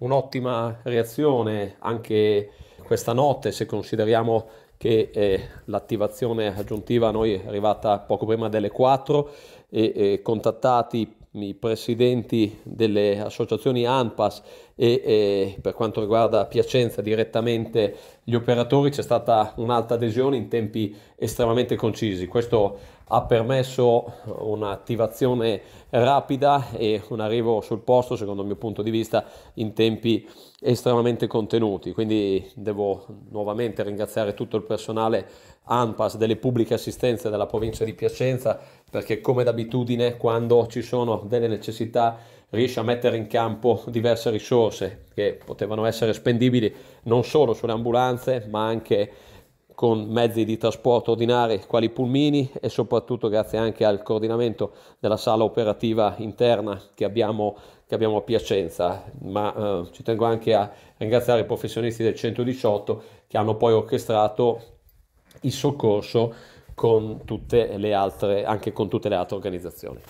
un'ottima reazione anche questa notte se consideriamo che eh, l'attivazione aggiuntiva a noi è arrivata poco prima delle 4 e, e eh, contattati i presidenti delle associazioni ANPAS e, e, eh, per quanto riguarda Piacenza direttamente gli operatori c'è stata un'alta adesione in tempi estremamente concisi. Questo ha permesso un'attivazione rapida e un arrivo sul posto, secondo il mio punto di vista, in tempi estremamente contenuti. Quindi devo nuovamente ringraziare tutto il personale ANPAS delle pubbliche assistenze della provincia di Piacenza perché come d'abitudine quando ci sono delle necessità riesce a mettere in campo diverse risorse che potevano essere spendibili non solo sulle ambulanze ma anche con mezzi di trasporto ordinari quali pulmini e soprattutto grazie anche al coordinamento della sala operativa interna che abbiamo, che abbiamo a Piacenza, ma eh, ci tengo anche a ringraziare i professionisti del 118 che hanno poi orchestrato il soccorso con tutte le altre, anche con tutte le altre organizzazioni.